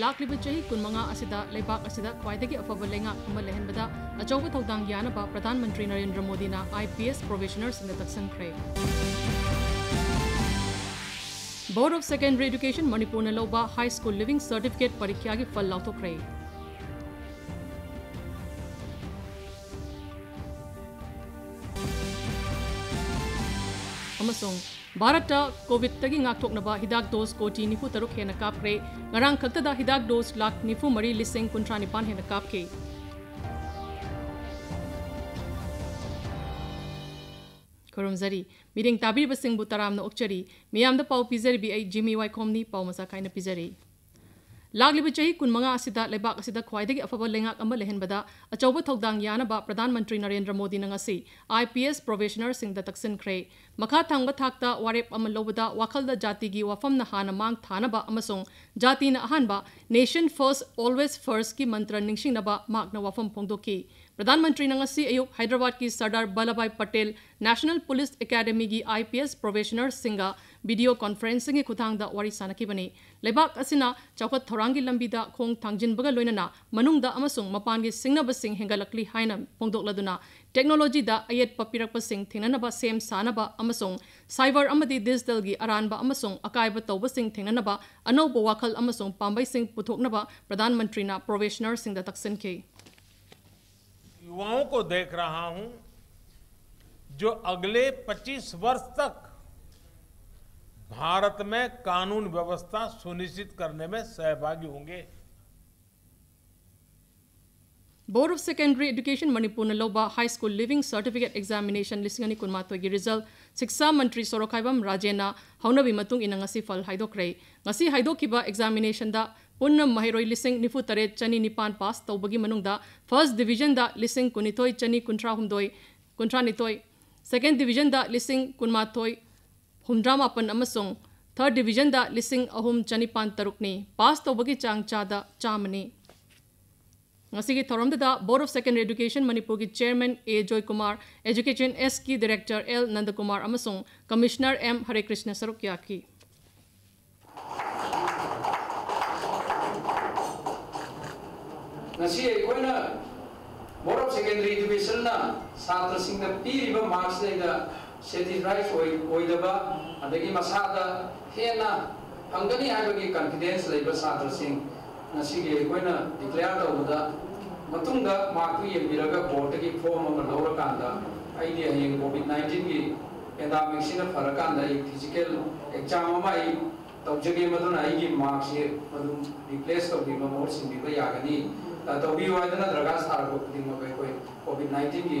लाक्लिब चही कुनमंगा असिदा लेबाक असिदा अफब लेंगा अम अचौब थौदांग प्रधान मंत्री नरेंद्र मोदी ना आईपीएस प्रोबेशनर सिंह तकसंख्रे board of secondary education Manipur ने लौब हाई स्कूल लिविंग सर्टिफिकेट परीक्षा की फल लाथोखे Bharata COVID taging ngaktok naba hidak dose koti nifu taruk hena kapre ngarang khaktada hidak dose lak nifu mari lising kuntra nipan hena kapke khoromjari miring tabir basing butaram no okchari miyam da pau pizari bi ai jimmy wai khomni pau masa kaina pizari लाग चाह कुनमगा लेबाक खाई अफब Laing लेहनबद अचौब थौदांग यानब प्रधान मंत्री नरेंद्र मोदी नसी आई P S प्रोफेसनर तक्सनख्रे मखा थांब थाक वारेप लौबद जाति की वफम हाँ मांग थानब जाति अहब नेशन फर्स्ट ऑलवेज फर्स्ट की मंत्र निब वफम फोंदी प्रधान मंत्री नसी अयुक हैदराबाद की सरदार बल्लभ भाई पटेल नेशनल पुलिस एकेडमी की आई पी एस प्रोफेसनर प्रोबेशनर ꯚꯤꯗꯤꯑꯣ ꯀꯣꯟꯐꯔꯦꯟꯁꯤꯡꯒꯤ ꯈꯨꯠꯊꯥꯡꯗ ꯋꯥꯔꯤ ꯁꯥꯟꯅꯈꯤꯕꯅꯤ ꯂꯩꯕꯥꯛ ꯑꯁꯤꯅ ꯆꯥꯎꯈꯠ ꯊꯧꯔꯥꯡꯒꯤ ꯂꯝꯕꯤꯗ ꯈꯣꯡ ꯊꯥꯡꯖꯤꯟꯕꯒ ꯂꯣꯏꯅꯅ ꯃꯅꯨꯡꯗ ꯑꯃꯁꯨꯡ ꯃꯄꯥꯟꯒꯤ ꯁꯤꯡꯅꯕꯁꯤꯡ ꯍꯦꯟꯒꯠꯂꯛꯂꯤ ꯍꯥꯏꯅ ꯐꯣꯡꯗꯣꯛꯂꯗꯨꯅ ꯇꯦꯛꯅꯣꯂꯣꯖꯤꯗ ꯑꯌꯦꯠꯄ ꯄꯤꯔꯛꯄꯁꯤꯡ ꯊꯦꯡꯅꯅꯕ ꯁꯦꯝ ꯁꯥꯅꯕ ꯑꯃꯁꯨꯡ ꯁꯥꯏꯕꯔ ꯑꯃꯗꯤ ꯗꯤꯖꯤꯇꯦꯜꯒꯤ ꯑꯔꯥꯟꯕ ꯑꯃꯁꯨꯡ ꯑꯀꯥꯏꯕ ꯇꯧꯕꯁꯤꯡ ꯊꯦꯡꯅꯅꯕ ꯑꯅꯧꯕ ꯋꯥꯈꯜ ꯑꯃꯁꯨꯡ ꯄꯥꯝꯕꯩꯁꯤꯡ ꯄꯨꯊꯣꯛꯅꯕ ꯄ꯭ꯔꯙꯥꯟ ꯃꯟꯇ꯭ꯔꯤꯅ ꯄ꯭ꯔꯣꯕꯦꯁꯅꯔꯁꯤꯡꯗ ꯇꯛꯁꯤꯟꯈꯤ युवाओं को देख रहा हूं जो अगले 25 वर्ष तक भारत में कानून व्यवस्था सुनिश्चित करने में सहभागी होंगे board of secondary education Manipur ने लोबा high school leaving certificate examination लिसंगनी कुन्मातो की रिजल्ट शिक्षा मंत्री सोरखाइबम राजेना हौनबी मतुंग इन ngasi फल हाइदोक्रे ngasi हाइदोकिबा एग्जामिनेशन दा पुन्न महिरोय लिसिंग निफु तरे चनी निपान पास तौबगी मनुंग दा फर्स्ट डिवीजन दा लिसिंग कुनितोय चनी कुन्ट्रा हुमदोय कुन्ट्रा नितोय सेकेंड डिवीजन दा लिसिंग कुन्मातोय ꯍꯨꯝꯗ꯭ꯔꯥꯃꯥꯄꯟ ꯑꯃꯁꯨꯡ ꯊꯔꯠ ꯗꯤꯕꯤꯖꯟꯗ ꯂꯤꯁꯤꯡ ꯑꯍꯨꯝ ꯆꯅꯤꯄꯥꯟ ꯇꯔꯨꯛꯅꯤ ꯄꯥꯁ ꯇꯧꯕꯒꯤ ꯆꯥꯡ ꯆꯥꯗ ꯆꯥꯝꯃꯅꯤ ꯉꯁꯤꯒꯤ ꯊꯧꯔꯝꯗꯨꯗ ꯕꯣꯔꯗ ꯑꯣꯐ ꯁꯦꯀꯦꯟꯗꯔꯤ ꯏꯗꯨꯀꯦꯁꯟ ꯃꯅꯤꯄꯨꯔꯒꯤ ꯆꯦꯌꯔꯃꯦꯟ ꯑꯦ ꯖꯣꯏꯀꯨꯃꯥꯔ ꯑꯦꯖꯨꯀꯦꯁꯟ ꯑꯦꯁꯀꯤ ꯗꯤꯔꯦꯛꯇꯔ ꯑꯦꯜ ꯅꯟꯗꯀꯨꯃꯥꯔ ꯑꯃꯁꯨꯡ ꯀꯃꯤꯁꯅꯔ ꯑꯦꯝ ꯍꯔꯦꯀ꯭ꯔꯤꯁꯅ ꯁꯔꯨꯛ ꯌꯥꯈꯤ ꯉꯁꯤ ꯑꯩꯈꯣꯏꯅ ꯕꯣꯔꯗ ꯑꯣꯐ ꯁꯦꯀꯦꯟꯗꯔꯤ ꯏꯗꯨꯀꯦꯁꯟꯅ ꯁꯥꯇ꯭ꯔꯁꯤꯡꯗ ꯄꯤꯔꯤꯕ ꯃꯥꯔꯛꯁꯤꯗꯩꯗ सेटी राइज होइदबा हेना फंगनी हाबगी लेब छात्र सिंह नसीगे कोइना डिक्लेयर तौबदा मतुंगा बोर्ड की फॉर्म अम लौर कांदा कोविड 19 की पेंडेमिक फरक फिजिकल एग्जाम अम आई तौजगे मदुना रिप्लेस तौबिबा मोर सिंबिबा यागनी तौबिवादना द्रगा कोविड 19 की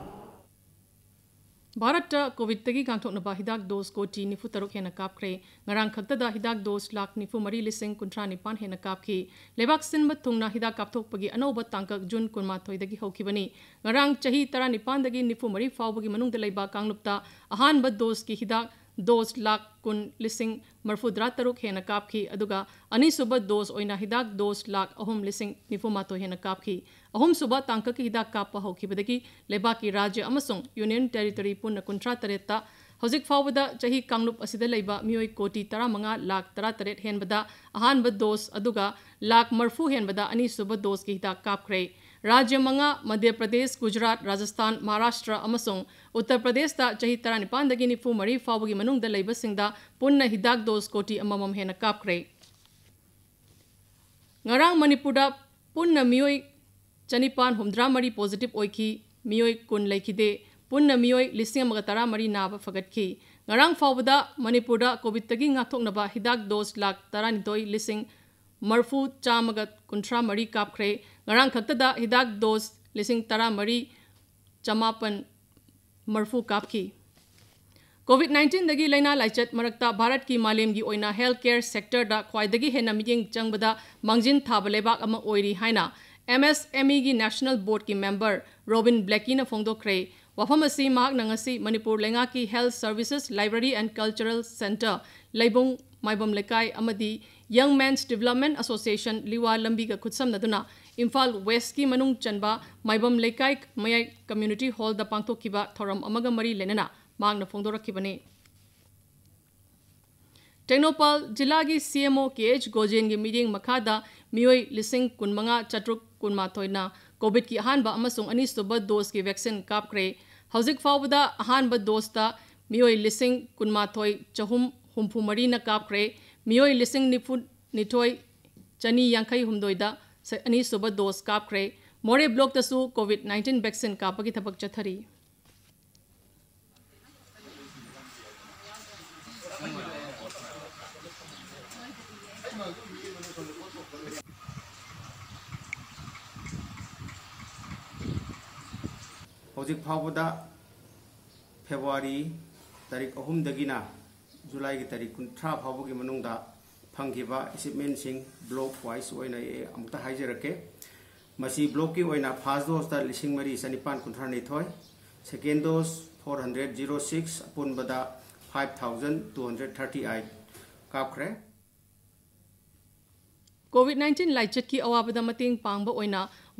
भारत कोविड हिदाक दोस कोटी निफु तरुक हेन कापख्रे ngarang khaktada hidak dos lakh nifu mari lising kuntra nipan hena kapki lebak sinba thungna hidak kapthok pagi anoba tangkak jun kunma thoidagi hokibani ngarang chahi tara nipan dagi nifu mari phawbagi manung de leiba kanglupta ahan bad dos ki hidak dose ꯂꯥꯛ ꯀꯨꯟ ꯂꯤꯁꯤꯡ ꯃꯔꯐꯨꯗ꯭ꯔꯥ ꯇꯔꯨꯛ ꯍꯦꯟꯅ ꯀꯥꯞꯈꯤ ꯑꯗꯨꯒ ꯑꯅꯤꯁꯨꯕ dose ꯑꯣꯏꯅ ꯍꯤꯗꯥꯛ dose ꯂꯥꯛ ꯑꯍꯨꯝ ꯂꯤꯁꯤꯡ ꯅꯤꯐꯨꯃꯥꯊꯣꯏ ꯍꯦꯟꯅ ꯀꯥꯞꯈꯤ ꯑꯍꯨꯝꯁꯨꯕ ꯇꯥꯡꯀꯛꯀꯤ ꯍꯤꯗꯥꯛ ꯀꯥꯞꯄ ꯍꯧꯈꯤꯕꯗꯒꯤ ꯂꯩꯕꯥꯛꯀꯤ ꯔꯥꯖ꯭ꯌ ꯑꯃꯁꯨꯡ ꯌꯨꯅꯤꯌꯟ ꯇꯦꯔꯤꯇꯣꯔꯤ ꯄꯨꯟꯅ ꯀꯨꯟꯊ꯭ꯔꯥ ꯇꯔꯦꯠꯇ ꯍꯧꯖꯤꯛ ꯐꯥꯎꯕꯗ ꯆꯍꯤ ꯀꯥꯡꯂꯨꯞ ꯑꯁꯤꯗ ꯂꯩꯕ ꯃꯤꯑꯣꯏ ꯀꯣꯇꯤ ꯇꯔꯥꯃꯉꯥ ꯂꯥꯛ ꯇꯔꯥꯇꯔꯦꯠ ꯍꯦꯟꯕꯗ ꯑꯍꯥꯟꯕ ꯗꯣꯁ ꯑꯗꯨꯒ ꯂꯥꯛ ꯃꯔꯐꯨ ꯍꯦꯟꯕꯗ ꯑꯅꯤꯁꯨꯕ ꯗꯣꯁꯀꯤ ꯍꯤꯗꯥꯛ ꯀꯥꯞꯈ꯭ꯔꯦ ꯔꯥꯖ꯭ꯌ ꯃꯉꯥ ꯃꯙ꯭ꯌ ꯄ꯭ꯔꯗꯦꯁ ꯒꯨꯖꯔꯥꯠ ꯔꯥꯖꯁꯊꯥꯟ ꯃꯍꯥꯔꯥꯁꯇ꯭ꯔ ꯑꯃꯁꯨꯡ ꯎꯠꯇꯔ ꯄ꯭ꯔꯗꯦꯁꯇ ꯆꯍꯤ ꯇꯔꯥꯅꯤꯄꯥꯟꯗꯒꯤ ꯅꯤꯐꯨ ꯃꯔꯤ ꯐꯥꯎꯕꯒꯤ ꯃꯅꯨꯡꯗ ꯂꯩꯕꯁꯤꯡꯗ ꯄꯨꯟꯅ ꯍꯤꯗꯥꯛ ꯗꯣꯁ ꯀꯣꯇꯤ ꯑꯃꯃꯝ ꯍꯦꯟꯅ ꯀꯥꯞꯈ꯭ꯔꯦ ꯉꯔꯥꯡ ꯃꯅꯤꯄꯨꯔꯗ ꯄꯨꯟꯅ ꯃꯤꯑꯣꯏ ꯆꯅꯤꯄꯥꯟ ꯍꯨꯝꯗ꯭ꯔꯥ ꯃꯔꯤ ꯄꯣꯖꯤꯇꯤꯞ ꯑꯣꯏꯈꯤ ꯃꯤꯑꯣꯏ ꯀꯨꯟ ꯂꯩꯈꯤꯗꯦ ꯄꯨꯟꯅ ꯃꯤꯑꯣꯏ ꯂꯤꯁꯤꯡ ꯑꯃꯒ ꯇꯔꯥꯃꯔꯤ ꯅꯥꯕ ꯐꯒꯠꯈꯤ ꯉꯔꯥꯡ ꯐꯥꯎꯕꯗ ꯃꯅꯤꯄꯨꯔꯗ ꯀꯣꯚꯤꯗꯇꯒꯤ ꯉꯥꯛꯊꯣꯛꯅꯕ ꯍꯤꯗꯥꯛ ꯗꯣꯁ ꯂꯥꯈ ꯇꯔꯥꯅꯤꯊꯣꯏ ꯂꯤꯁꯤꯡ ꯃꯔꯐꯨ ꯆꯥꯝꯃꯒ ꯀꯨꯟꯊ꯭ꯔꯥ ꯃꯔꯤ ꯀꯥꯞꯈ꯭ꯔꯦ ꯉꯔꯥꯡ ꯈꯛꯇꯗ ꯍꯤꯗꯥꯛ ꯗꯣꯁ ꯂꯤꯁꯤꯡ ꯇꯔꯥꯃꯔꯤ ꯆꯃꯥꯄꯟ ꯃꯔꯐꯨ ꯀꯥꯞꯈꯤ ꯀꯣꯚꯤꯗ ꯅꯥꯏꯟꯇꯤꯟꯗꯒꯤ ꯂꯩꯅꯥ ꯂꯥꯏꯆꯠ ꯃꯔꯛꯇ ꯚꯥꯔꯠꯀꯤ ꯃꯥꯂꯦꯝꯒꯤ ꯑꯣꯏꯅ ꯍꯦꯜꯊ ꯀꯦꯌꯔ ꯁꯦꯛꯇꯔꯗ ꯈ꯭ꯋꯥꯏꯗꯒꯤ ꯍꯦꯟꯅ ꯃꯤꯠꯌꯦꯡ ꯆꯪꯕꯗ ꯃꯥꯡꯖꯤꯟ ꯊꯥꯕ ꯂꯩꯕꯥꯛ ꯑꯃ ꯑꯣꯏꯔꯤ ꯍꯥꯏꯅ ꯑꯦꯝ ꯑꯦꯁ ꯑꯦꯝ ꯏꯒꯤ ꯅꯦꯁꯅꯦꯜ ꯕꯣꯔꯗꯀꯤ ꯃꯦꯝꯕꯔ ꯔꯣꯕꯤꯟ ꯕ꯭ꯂꯦꯀꯤꯅ ꯐꯣꯡꯗꯣꯛꯈ꯭ꯔꯦ ꯋꯥꯐꯝ ꯑꯁꯤ ꯃꯍꯥꯛꯅ ꯉꯁꯤ ꯃꯅꯤꯄꯨꯔ ꯂꯩꯉꯥꯛꯀꯤ health services library and cultural centre ꯂꯩꯕꯨꯡ ꯃꯥꯏꯕꯝ ꯂꯩꯀꯥꯏ ꯑꯃꯗꯤ ꯌꯪ ꯃꯦꯟꯁ ꯗꯤꯕꯂꯞꯃꯦꯟ ꯑꯦꯁꯣꯁꯤꯌꯦꯁꯟ ꯂꯤꯋꯥ ꯂꯝꯕꯤꯒ ꯈꯨꯠꯁꯝꯅꯗꯨꯅ इम्फाल वेस्ट की मनुंग चनबा माइबम लेकाई मयाई कम्युनिटी हॉल द पांगथोकिबा थोरम अमग मरी लेनना मांगना फोंदोरखिबने टेक्नोपाल जिला की सीएमओ के एच गोजेन की मीटिंग मखादा मियोई लिसिंग कुनमंगा कुनमा थोइना कोविड की अहानबा अमसुंग अनिसुब दोस की वैक्सीन कापक्रे हौजिक फाउबदा अहानबा डोजता मियोई लिसिंग कुनमा कुनमाथोइ चहुम हुम्फुमरीना कापक्रे मियोई लिसिंग निफु निथोइ चनी यांखै हुमदोइदा से अनी सुब दोस कापख्रे मोरे ब्लॉक तसु कोविड 19 वैक्सीन कापगी थपक चथरी हजिक फेब्रुवारी तारीख अहमदना जुलाई की तारीख कुंथ्रा फाबी फंगिबा ब्लो ब्लॉक वाइज ओइना ए अमुता फर्स्ट मसी लिंग मरी ओइना फर्स्ट डोज दा dose four hundred zero six थोय five dose two hundred thirty आई काखरे कोविड 19 की अवाबदा मतेंग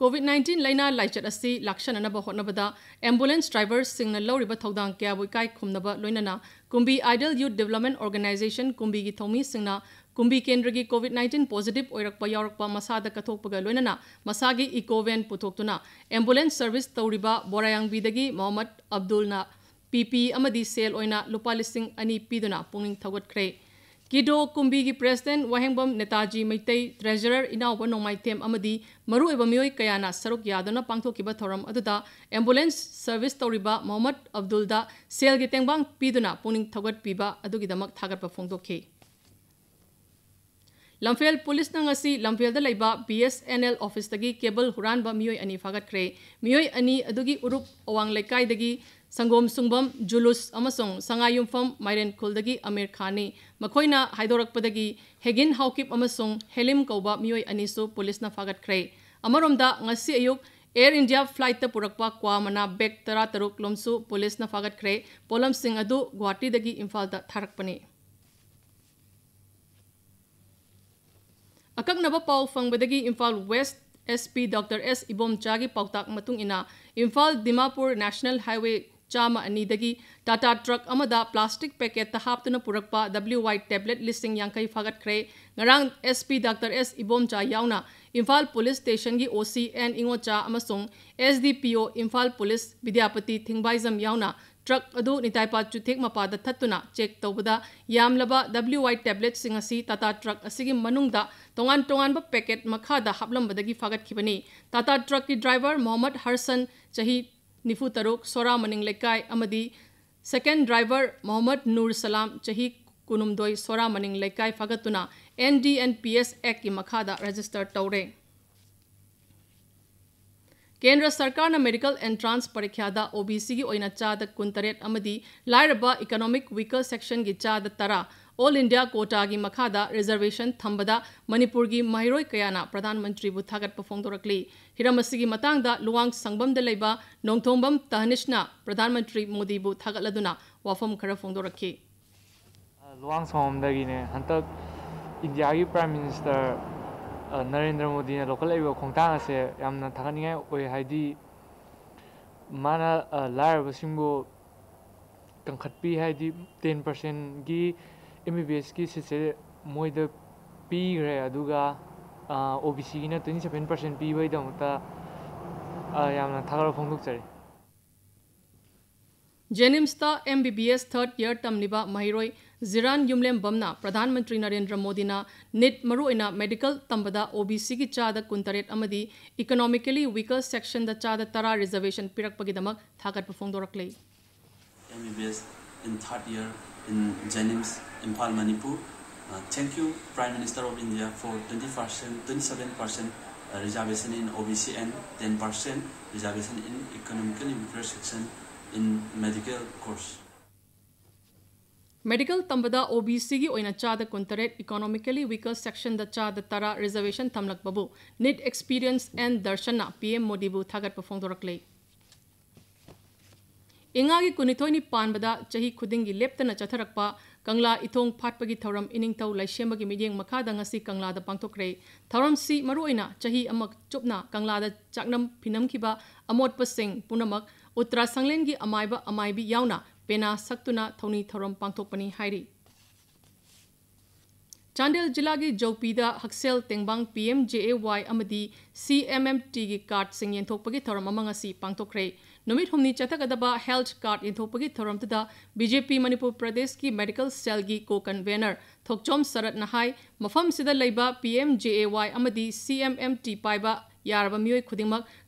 ꯀꯣꯚꯤꯗ ꯅꯥꯏꯟꯇꯤꯟ ꯂꯩꯅꯥ ꯂꯥꯏꯆꯠ ꯑꯁꯤ ꯂꯥꯛꯁꯟꯅꯅꯕ ꯍꯣꯠꯅꯕꯗ ꯑꯦꯝꯕꯨꯂꯦꯟꯁ ꯗ꯭ꯔꯥꯏꯚꯔꯁꯤꯡꯅ ꯂꯧꯔꯤꯕ ꯊꯧꯗꯥꯡ ꯀꯌꯥꯕꯨ ꯏꯀꯥꯏ ꯈꯨꯝꯅꯕ ꯂꯣꯏꯅꯅ Kumbi ideal youth development organisation ꯀꯨꯝꯕꯤꯒꯤ ꯊꯧꯃꯤꯁꯤꯡꯅ ꯀꯨꯝꯕꯤ ꯀꯦꯟꯗ꯭ꯔꯒꯤ ꯀꯣꯚꯤꯗ ꯅꯥꯏꯟꯇꯤꯟ ꯄꯣꯖꯤꯇꯤꯚ ꯑꯣꯏꯔꯛꯄ ꯌꯥꯎꯔꯛꯄ ꯃꯁꯥꯗ ꯀꯠꯊꯣꯛꯄꯒ ꯂꯣꯏꯅꯅ ꯃꯁꯥꯒꯤ ꯏꯀꯣꯚꯦꯟ ꯄꯨꯊꯣꯛꯇꯨꯅ ꯑꯦꯝꯕꯨꯂꯦꯟꯁ ꯁꯔꯚꯤꯁ ꯇꯧꯔꯤꯕ ꯕꯣꯔꯥꯌꯥꯡꯕꯤꯗꯒꯤ ꯃꯣꯍꯃꯗ ꯑꯕꯗꯨꯜꯅ ꯄꯤꯄꯤ ꯑꯃꯗꯤ ꯁꯦꯜ ꯑꯣꯏꯅ ꯂꯨꯄꯥ ꯂꯤꯁꯤꯡ ꯑꯅꯤ ꯄꯤꯗꯨꯅ ꯄꯨꯛꯅꯤꯡ ꯊꯧꯒꯠꯈ꯭ꯔꯦ ꯀꯤꯗꯣ ꯀꯨꯝꯕꯤꯒꯤ ꯄ꯭ꯔꯦꯁꯤꯗꯦꯟ ꯋꯥꯍꯦꯡꯕꯝ ꯅꯦꯇꯥꯖꯤ ꯃꯩꯇꯩ ꯇ꯭ꯔꯦꯖꯔꯔ ꯏꯅꯥꯎꯕ ꯅꯣꯡꯃꯥꯏꯊꯦꯝ ꯑꯃꯗꯤ ꯃꯔꯨꯑꯣꯏꯕ ꯃꯤꯑꯣꯏ ꯀꯌꯥꯅ ꯁꯔꯨꯛ ꯌꯥꯗꯨꯅ ꯄꯥꯡꯊꯣꯛꯈꯤꯕ ꯊꯧꯔꯝ ꯑꯗꯨꯗ ꯑꯦꯝꯕꯨꯂꯦꯟꯁ ꯁꯔꯚꯤꯁ ꯇꯧꯔꯤꯕ ꯃꯣꯍꯃꯗ ꯑꯕꯗꯨꯜꯗ ꯁꯦꯜꯒꯤ ꯇꯦꯡꯕꯥꯡ ꯄꯤꯗꯨꯅ ꯄꯨꯛꯅꯤꯡ ꯊꯧꯒꯠꯄꯤꯕ ꯑꯗꯨꯒꯤꯗꯃꯛ ꯊꯥꯒꯠꯄ ꯐꯣꯡꯗꯣꯛꯈꯤ लम्फेल पुलिस नसी लम्फेल लेब B S N L office cable हुरानब मियो अनी फागत्रे मियो अनी उरुप अवांग लेकायदगी ꯁꯪꯒꯣꯝ ꯁꯨꯡꯕꯝ ꯖꯨꯂꯨꯁ ꯑꯃꯁꯨꯡ ꯁꯉꯥꯏ ꯌꯨꯝꯐꯝ ꯃꯥꯏꯔꯦꯟ ꯈꯨꯜꯗꯒꯤ ꯑꯃꯤꯔ ꯈꯥꯟꯅꯤ ꯃꯈꯣꯏꯅ ꯍꯥꯏꯗꯣꯔꯛꯄꯗꯒꯤ ꯍꯦꯒꯤꯟ ꯍꯥꯎꯀꯤꯞ ꯑꯃꯁꯨꯡ ꯍꯦꯂꯤꯝ ꯀꯧꯕ ꯃꯤꯑꯣꯏ ꯑꯅꯤꯁꯨ ꯄꯨꯂꯤꯁꯅ ꯐꯥꯒꯠꯈ꯭ꯔꯦ ꯑꯃꯔꯣꯝꯗ ꯉꯁꯤ ꯑꯌꯨꯛ ꯑꯦꯌꯔ ꯏꯟꯗꯤꯌꯥ ꯐ꯭ꯂꯥꯏꯠꯇ ꯄꯨꯔꯛꯄ ꯀ꯭ꯋꯥ ꯃꯅꯥ ꯕꯦꯛ ꯇꯔꯥꯇꯔꯨꯛ ꯂꯣꯝꯁꯨ ꯄꯨꯂꯤꯁꯅ ꯐꯥꯒꯠꯈ꯭ꯔꯦ ꯄꯣꯠꯂꯝꯁꯤꯡ ꯑꯗꯨ ꯒꯨꯍꯥꯇꯤꯗꯒꯤ ꯏꯝꯐꯥꯜꯗ ꯊꯥꯔꯛꯄꯅꯤ ꯑꯀꯛꯅꯕ ꯄꯥꯎ ꯐꯪꯕꯗꯒꯤ Imphal west S P doctor S ꯏꯕꯣꯝꯆꯥꯒꯤ ꯄꯥꯎꯇꯥꯛ ꯃꯇꯨꯡ ꯏꯟꯅ ꯏꯝꯐꯥꯜ ꯗꯤꯃꯥꯄꯨꯔ ꯅꯦꯁꯅꯦꯜ ꯍꯥꯏꯋꯦ चामी टाटा ट्रक प्लास्टिक पेकेट हाप्तना पुरप डब्ल्यू वाई टेब्लेट लिंग यांख फाग्रे S P doctor S Ibomcha यौना इम्फा पुलिस स्टेशन की O C N Ingocha S D P O Imphal police Vidyapati Thingaijam यौना ट्रक अदायपा चुथे मपाद थत्ना चेक तब W Y tablet Tata truck तोान तोान पेकेट मखाद हापलबदी फाग्रबनी टाटा ट्रक की ड्राइवर मोहम्मद हरसन चाह निफू तरुक सोरा मनिंग लेकाय सेकेंड ड्राइवर मोहम्मद नूर सलाम चही कुनुमदोई सोरा मनिंग लेकाय फगतुना N D N P S act की मखाद रजिस्टर तौरें केंद्र सरकार ने मेडिकल एंट्रांस परीक्षा ओबीसी की चाद कुन तरह लाइब इकोनॉमिक वीकर सेक्शन की चाद तरह ऑल इंडिया कोटा की मखाद रिजर्वेशन थम्बद मणिपुर की महरो कयाना प्रधानमंत्री थागटली हिरम लुवांग संगम नोथोबम तहनीशना प्रधानमंत्री मोदी थागटना वाफम खर फोदी लुवांग सोमदगीने हत इंडिया की प्राइम मिनिस्टर नरेंद्र मोदी ने लोकल खोटांगी माना लाइव सिंह कंखटी ten percent M B B ꯑꯦꯁꯀꯤ ꯁꯤꯠꯁꯦ ꯃꯣꯏꯗ मोद ꯑꯗꯨꯒ O B C twenty seven percent ꯄꯤꯕꯒꯤꯗꯃꯛꯇ ꯌꯥꯝꯅ ꯊꯥꯒꯠꯄ ꯐꯣꯡꯗꯣꯛꯆꯔꯤ जेनिम्सता M B B S third year तमिब महरोई जिरान युमलेम बमना प्रधानमंत्री नरेंद्र मोदी नीट मरुना मेडिकल ओ बी सी की चाद कुंतरेट अमदी इकोनॉमिकली वीकर सेक्शन चाद तरह रिजर्वेशन पिरक पगी दमक M B B S in third year in Jenims, Impal, Manipur. Uh, thank you, Prime Minister of India, for 20%, 27% uh, reservation in OBC and 10% reservation in economical weaker section in medical course. Medical तंबदा OBC की ओइना चाद कुंतरे economically weaker section द चाद तरा reservation थमलक बबू निट एक्सपीरियंस एंड दर्शन पीएम मोदी बु थागत पफोंग दोरक इंगी कुनिथोनी पानबद चही खुदिंग लेप्तन चथरप कंगला इथोंग फाटपगी थौरम इनिंगथौ लाइसेमगी मियेंग मखादा ngasi कंगलाद पांथोखरे थौरम सि मरोइना चही अमक चुपना कंगलाद चाकनम फिनमखिबा अमोटप सिंह पुनमक उत्तरा संगलेनगी अमाइबा अमाइबी याउना पेना सक्तुना थौनी थौरम पांथोपनी हाइरी चांदेल जिला की जौपीदा हक्सेल तेंगबांग पीएमजेएवाई अमदी सीएमएमटी की कार्ड सिंग येंथोपगी थौरम अमंग असि पांथोखरे नुमित हमने चतक हेल्थ कार्ड ये थोपगे थरम तदा बीजेपी मणिपुर प्रदेश की मेडिकल सेल की को कन्वेनर थोकचोम सरत नहाय मफम सिदा लैबा पीएम जेएवाई अमदी एम टी पाइबा यारब मियोय खुद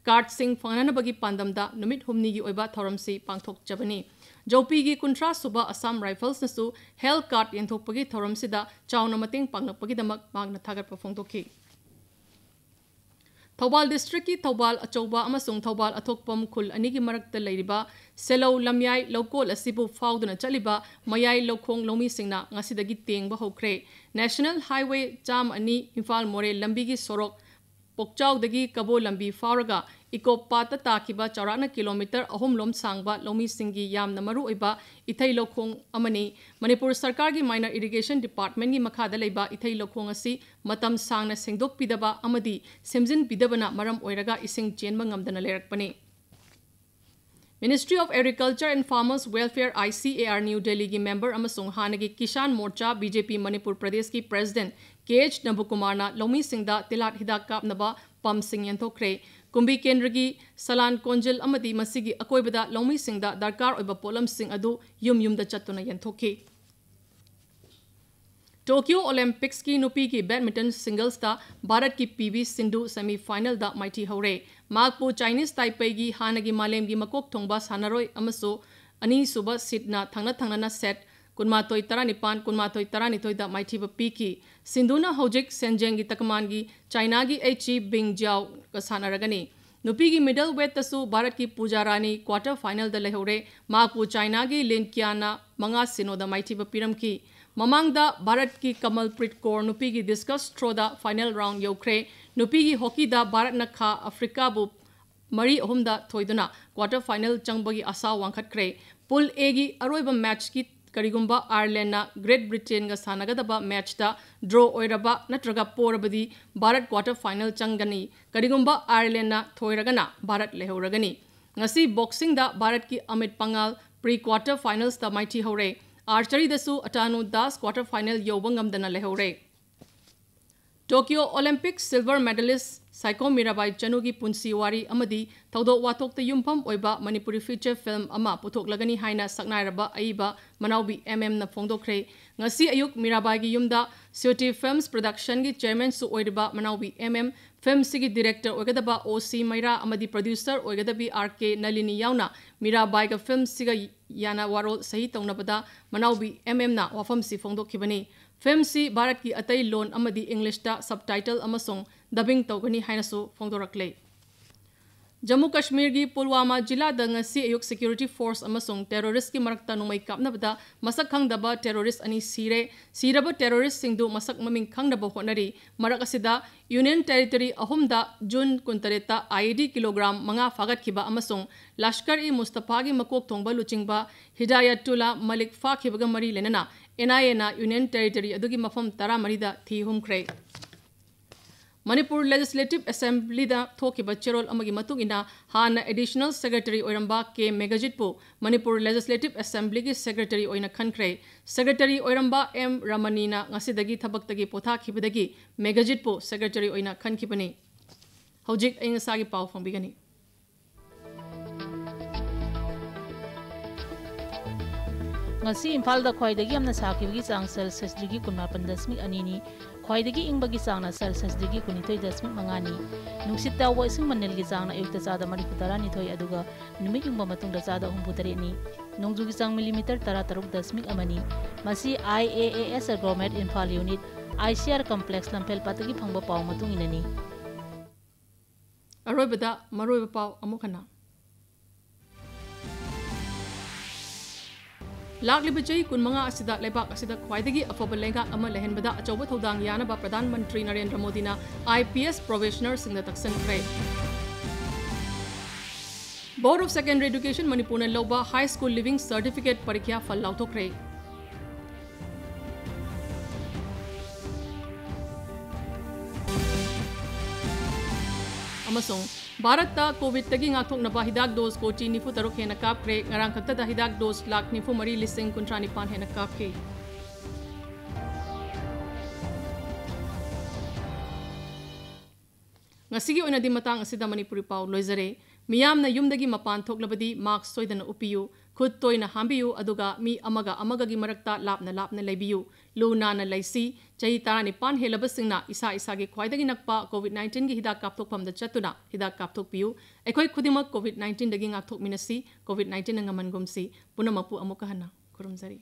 कार्ड सिंग फंगनन बगी पांदमदा नुमित हमनी की ओइबा थरम से पांगथोक जौपी की कुंट्रा सूब असम राइफल्स नसु हेल्थ कार्ड ये थोपगे थरम से चाउना मतेंग पांगना पगी दमक थागर पफोंग ꯊꯧꯕꯥꯜ ꯗꯤꯁꯇ꯭ꯔꯤꯛꯀꯤ ꯊꯧꯕꯥꯜ ꯑꯆꯧꯕ ꯑꯃꯁꯨꯡ ꯊꯧꯕꯥꯜ ꯑꯊꯣꯛꯄꯝ ꯈꯨꯜ ꯑꯅꯤꯒꯤ ꯃꯔꯛꯇ ꯂꯩꯔꯤꯕ ꯁꯦꯂꯧ ꯂꯝꯌꯥꯏ ꯂꯧꯀꯣꯜ ꯑꯁꯤꯕꯨ ꯐꯥꯎꯗꯨꯅ ꯆꯠꯂꯤꯕ ꯃꯌꯥꯏ ꯂꯧꯈꯣꯡ ꯂꯧꯃꯤꯁꯤꯡꯅ ꯉꯁꯤꯗꯒꯤ ꯇꯦꯡꯕ ꯍꯧꯈ꯭ꯔꯦ ꯅꯦꯁꯅꯦꯜ ꯍꯥꯏꯋꯦ ꯆꯥꯝꯃ ꯑꯅꯤ ꯏꯝꯐꯥꯜ ꯃꯣꯔꯦ ꯂꯝꯕꯤꯒꯤ ꯁꯣꯔꯣꯛ ꯄꯣꯛꯆꯥꯎꯗꯒꯤ ꯀꯕꯣ ꯂꯝꯕꯤ ꯐꯥꯎꯔꯒ ꯏꯀꯣꯞ ꯄꯥꯠꯇ ꯇꯥꯈꯤꯕ ꯆꯥꯎꯔꯥꯛꯅ ꯀꯤꯂꯣꯃꯤꯇꯔ ꯑꯍꯨꯝꯂꯣꯝ ꯁꯥꯡꯕ ꯂꯧꯃꯤꯁꯤꯡꯒꯤ ꯌꯥꯝꯅ ꯃꯔꯨꯑꯣꯏꯕ ꯏꯊꯩ ꯂꯧꯈꯣꯡ ꯑꯃꯅꯤ ꯃꯅꯤꯄꯨꯔ ꯁꯔꯀꯥꯔꯒꯤ ꯃꯥꯏꯅꯔ ꯏꯔꯤꯒꯦꯁꯟ ꯗꯤꯄꯥꯔꯠꯃꯦꯟꯠꯒꯤ ꯃꯈꯥꯗ ꯂꯩꯕ ꯏꯊꯩ ꯂꯧꯈꯣꯡ ꯑꯁꯤ ꯃꯇꯝ ꯁꯥꯡꯅ ꯁꯦꯡꯗꯣꯛꯄꯤꯗꯕ ꯑꯃꯗꯤ ꯁꯦꯝꯖꯤꯟꯕꯤꯗꯕꯅ ꯃꯔꯝ ꯑꯣꯏꯔꯒ ꯏꯁꯤꯡ ꯆꯦꯟꯕ ꯉꯝꯗꯅ ꯂꯩꯔꯛꯄꯅꯤ ministry of agriculture and farmers welfare I C A R new ꯗꯦꯜꯂꯤꯒꯤ ꯃꯦꯝꯕꯔ ꯑꯃꯁꯨꯡ ꯍꯥꯟꯅꯒꯤ ꯀꯤꯁꯥꯟ ꯃꯣꯔꯆꯥ ꯕꯤ ꯖꯦ ꯄꯤ ꯃꯅꯤꯄꯨꯔ ꯄ꯭ꯔꯗꯦꯁꯀꯤ ꯄ꯭ꯔꯁꯤꯗꯦꯟꯠ के एच नबुकुमार लौमी तिलाट हिदा का पम सिंथ्रे कूबी केंद्र की सलान कौजल अकोबद लौमी दरकार पोलम यु यु चतुनाथ टोक्यो ओलंपिक्स की नुपी की बैडमिंटन सिंगल्स भारत की P V Sindhu semifinal माइी हौरे मू चाइनीस ताइपे की हाने की मालेम की मकोक थोब सानरो अनीसुब सीट थना थना सेट कुमा तो इतरा निपान कुमा तो इतरा नितो माइथी पी की सिंधुना न सेंजेंगी तकमान की चाइना की ची बिंग जाओ कसाना रगनी नुपी की मिडल वेट तसु भारत की पूजा रानी क्वार्टर फाइनल द लहोरे माकू चाइना की लिन कियाना मंगा सिनो द माइथी पीरम की ममांग द भारत की कमल प्रीत कौर नुपी की डिस्कस थ्रो द फाइनल राउंड योखरे नुपी की हॉकी द भारत न खा अफ्रीका बु मरी अहम द थोदना क्वार्टर फाइनल चंगब की आशा वाखट्रे पुल ए की अरब मैच की ಕರಿಗುಂಬ ಐರ್ಲೆಂಡ್ನ ಗ್ರೇಟ್ ಬ್ರಿಟೇನ್ಗ ಸಾನಗದಬ ಮ್ಯಾಚ್ದ ಡ್ರೋ ಒಯ್ರಬ ನಟ್ರಗ ಪೋರಬದಿ ಭಾರತ್ ಕ್ವಾರ್ಟರ್ ಫೈನಲ್ ಚಂಗನಿ ಕರಿಗುಂಬ ಐರ್ಲೆಂಡ್ನ ಥೋಯ್ರಗನ ಭಾರತ್ ಲೆಹೌರಗನಿ ngasi boxing da bharat ki amit pangal pre quarter finals da maiti hore archery da su atanu das quarter final yobangam dana lehore Tokyo Olympic silver medallist साइको मीराबाई की पुंसी वारी अमदी थौदोक वाथोकता ओइबा मणिपुरी फीचर फिल्म अमा पुथोकलगनी हाइना सकनायरबा अइबा मनाउबी एमएम न फोंदोखरे ngasi ayuk mirabai gi yumda city की चेयरमें सु ओइबा मनाउबी एमएम फिल्म सिगी डायरेक्टर ओगदबा ओसी मैरा अमदी प्रोड्यूसर आर आरके नलिनी याउना मीराबाई फिल्म सिगा याना सही तौनबदा मनाउबी एमएम ना वाफम सि फोंदोखिबनी ꯐꯤꯝꯁꯤ ꯚꯥꯔꯠꯀꯤ ꯑꯇꯩ ꯂꯣꯟ ꯑꯃꯗꯤ ꯏꯪꯂꯤꯁꯇ ꯁꯕꯇꯥꯏꯇꯜ ꯑꯃꯁꯨꯡ ꯗꯕꯤꯡ ꯇꯧꯒꯅꯤ ꯍꯥꯏꯅꯁꯨ ꯐꯣꯡꯗꯣꯔꯛꯂꯦ जम्मू कश्मीर की पुलवामा जिला अयुक् सिक्योरिटी फोर्स टेरोरिस्ट की मरक्ता नोमई कापनबदा मसक खंगदब टेरोरिस्ट अनी सीरब टेरोरिस्ट मसक मम खंगदब होनरी मरक असिदा यूनियन टेरिटरी अहुमदा जून कुंतरेता आईडी किलोग्राम मंगा फागतखिबा अमसोंग लश्कर ई मुस्तफा की मकोक थोंबा लुचिब हिदायतुल्ला मलिक फाखिबगा मरी लेनना एनआईएना यूनियन टेरिटरी अदुगी मफम 13 दा थी हुमख्रे मनपुर लेजिस्लेटिव असेंबली चेरोल हान एडिशनल सेक्रेटरी ओरब के मेगजिटू मनपुर लेजिस्लेटिव असेंबली की सेक्रेटरी खनख्रे सेक्रेटरी ओरब एम रमनी पोथाबी मेगजिटू सेक्रेटरी ओन खनखनी पा फी इम्फाल खाई सा चांग सेल की कुन्मापन दशमी अनी ꯈ꯭ꯋꯥꯏꯗꯒꯤ ꯏꯪꯕꯒꯤ ꯆꯥꯡꯅ ꯁꯦꯜꯁꯤꯌꯁꯗꯒꯤ ꯀꯨꯟꯅꯤꯊꯣꯏ ꯗꯁꯃꯤꯛ ꯃꯉꯥꯅꯤ ꯅꯨꯡꯁꯤꯠ ꯌꯥꯎꯕ ꯏꯁꯤꯡ ꯃꯅꯤꯜꯒꯤ ꯆꯥꯡꯅ ꯑꯌꯨꯛꯇ ꯆꯥꯗ ꯃꯔꯤꯐꯨ ꯇꯔꯥꯅꯤꯊꯣꯏ ꯑꯗꯨꯒ ꯅꯨꯃꯤꯠ ꯌꯨꯡꯕ ꯃꯇꯨꯡꯗ ꯆꯥꯗ ꯍꯨꯝꯐꯨ ꯇꯔꯦꯠꯅꯤ ꯅꯣꯡꯖꯨꯒꯤ ꯆꯥꯡ ꯃꯤꯂꯤꯃꯤꯇꯔ ꯇꯔꯥ ꯇꯔꯨꯛ ꯗꯁꯃꯤꯛ ꯑꯃꯅꯤ ꯃꯁꯤ I A A S agromet Imphal unit I C R complex ꯂꯝꯐꯦꯜꯄꯥꯠꯇꯒꯤ ꯐꯪꯕ ꯄꯥꯎ ꯃꯇꯨꯡ ꯏꯟꯅꯅꯤ ꯑꯔꯣꯏꯕꯗ ꯃꯔꯣꯏꯕ ꯄꯥꯎ ꯑꯃꯨꯛ ꯍꯟꯅ लाखलिब चई कुन मंगा असिदा अफब लेगा अम लहनबदा अचौब प्रधानमंत्री Narendra Modi I P S Singh तक्सनख्रे board of secondary education Manipur ने हाई स्कूल लिविंग सर्टिफिकेट परीक्षा फल लाथ्रे अमसों भारत कोविड तगी आथोनबा हिदाक डोज को ची निफु तरुक हेन कापे खत डोज लाख निफु मरी लिसिंग कुंत्रा निपान हेन कापे ngasi gi ꯃꯤꯌꯥꯝꯅ ꯌꯨꯝꯗꯒꯤ ꯃꯄꯥꯟ ꯊꯣꯛꯂꯕꯗꯤ ꯃꯥꯛꯁ ꯁꯣꯏꯗꯅ ꯎꯞꯄꯤꯌꯨ ꯈꯨꯠ ꯇꯣꯏꯅ ꯍꯥꯝꯕꯤꯌꯨ ꯑꯗꯨꯒ ꯃꯤ ꯑꯃꯒ ꯑꯃꯒꯒꯤ ꯃꯔꯛꯇ ꯂꯥꯞꯅ ꯂꯥꯞꯅ ꯂꯩꯕꯤꯌꯨ ꯂꯨ ꯅꯥꯟꯅ ꯂꯩꯁꯤ ꯆꯍꯤ ꯇꯔꯥꯅꯤꯄꯥꯟ ꯍꯦꯜꯂꯕꯁꯤꯡꯅ ꯏꯁꯥ ꯏꯁꯥꯒꯤ ꯈ꯭ꯋꯥꯏꯗꯒꯤ ꯅꯛꯄ ꯀꯣꯚꯤꯗ ꯅꯥꯏꯟꯇꯤꯟꯒꯤ ꯍꯤꯗꯥꯛ ꯀꯥꯞꯊꯣꯛꯐꯝꯗ ꯆꯠꯇꯨꯅ ꯍꯤꯗꯥꯛ ꯀꯥꯞꯊꯣꯛꯄꯤꯌꯨ ꯑꯩꯈꯣꯏ ꯈꯨꯗꯤꯡꯃꯛ ꯀꯣꯚꯤꯗ ꯅꯥꯏꯟꯇꯤꯟꯗꯒꯤ ꯉꯥꯛꯊꯣꯛꯃꯤꯟꯅꯁꯤ ꯀꯣꯚꯤꯗ ꯅꯥꯏꯟꯇꯤꯟꯅ ꯉꯝꯍꯟꯒꯨꯝꯁꯤ ꯄꯨꯝꯅꯃꯛꯄꯨ ꯑꯃꯨꯛꯀ ꯍꯟꯅ ꯈꯨꯔꯨꯝꯖꯔꯤ